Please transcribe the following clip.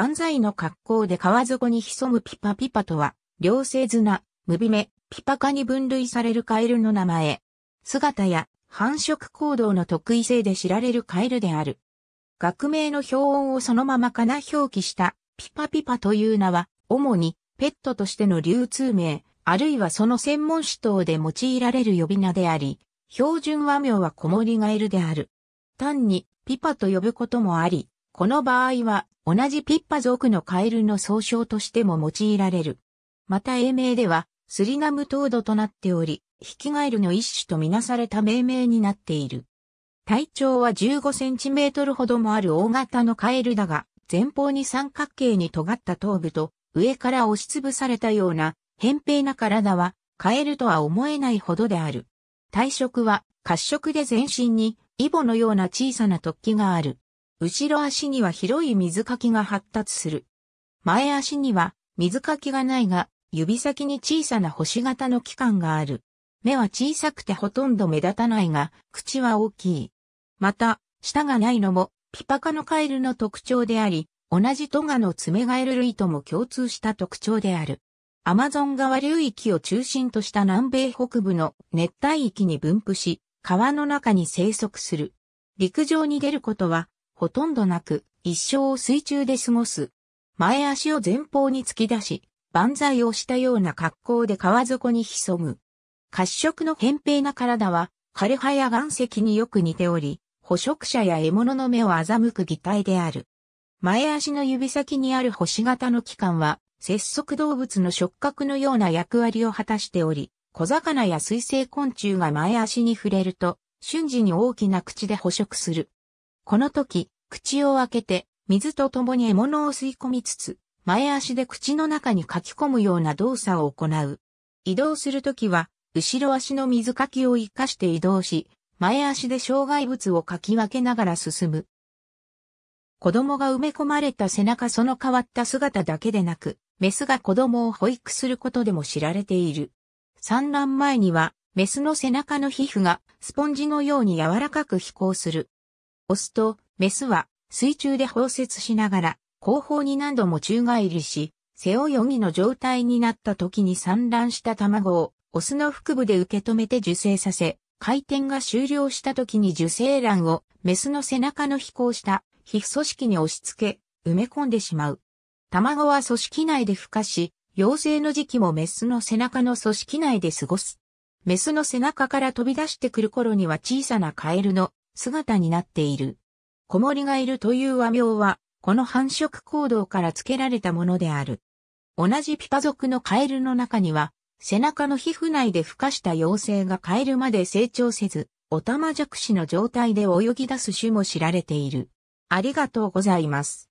万歳の格好で川底に潜むピパピパとは、両生綱、ムビメ、ピパ科に分類されるカエルの名前。姿や繁殖行動の特異性で知られるカエルである。学名の標音をそのままかな表記したピパピパという名は、主にペットとしての流通名、あるいはその専門主等で用いられる呼び名であり、標準和名はモリガエルである。単にピパと呼ぶこともあり、この場合は、同じピッパ族のカエルの総称としても用いられる。また英名では、スリナム凍土となっており、ヒキガエルの一種とみなされた命名になっている。体長は15センチメートルほどもある大型のカエルだが、前方に三角形に尖った頭部と、上から押しつぶされたような、扁平な体は、カエルとは思えないほどである。体色は、褐色で全身に、イボのような小さな突起がある。後ろ足には広い水かきが発達する。前足には水かきがないが、指先に小さな星型の器官がある。目は小さくてほとんど目立たないが、口は大きい。また、舌がないのも、ピパカのカエルの特徴であり、同じトガの爪ガエル類とも共通した特徴である。アマゾン川流域を中心とした南米北部の熱帯域に分布し、川の中に生息する。陸上に出ることはほとんどなく、一生を水中で過ごす。前足を前方に突き出し、万歳をしたような格好で川底に潜む。褐色の扁平な体は、枯葉や岩石によく似ており、捕食者や獲物の目を欺く擬態である。前足の指先にある星型の器官は、節足動物の触覚のような役割を果たしており、小魚や水生昆虫が前足に触れると、瞬時に大きな口で捕食する。この時、口を開けて、水と共に獲物を吸い込みつつ、前足で口の中に書き込むような動作を行う。移動するときは、後ろ足の水かきを活かして移動し、前足で障害物をかき分けながら進む。子供が埋め込まれた背中その変わった姿だけでなく、メスが子供を保育することでも知られている。産卵前には、メスの背中の皮膚がスポンジのように柔らかく飛行する。オスとメスは水中で包摂しながら後方に何度も宙返りし、背泳ぎの状態になった時に産卵した卵をオスの腹部で受け止めて受精させ、回転が終了した時に受精卵をメスの背中の飛行した皮膚組織に押し付け埋め込んでしまう。卵は組織内で孵化し、幼生の時期もメスの背中の組織内で過ごす。メスの背中から飛び出してくる頃には小さなカエルの姿になっている。子守がいるという和名は、この繁殖行動から付けられたものである。同じピパ族のカエルの中には、背中の皮膚内で孵化した妖精がカエルまで成長せず、オタマジャクシの状態で泳ぎ出す種も知られている。ありがとうございます。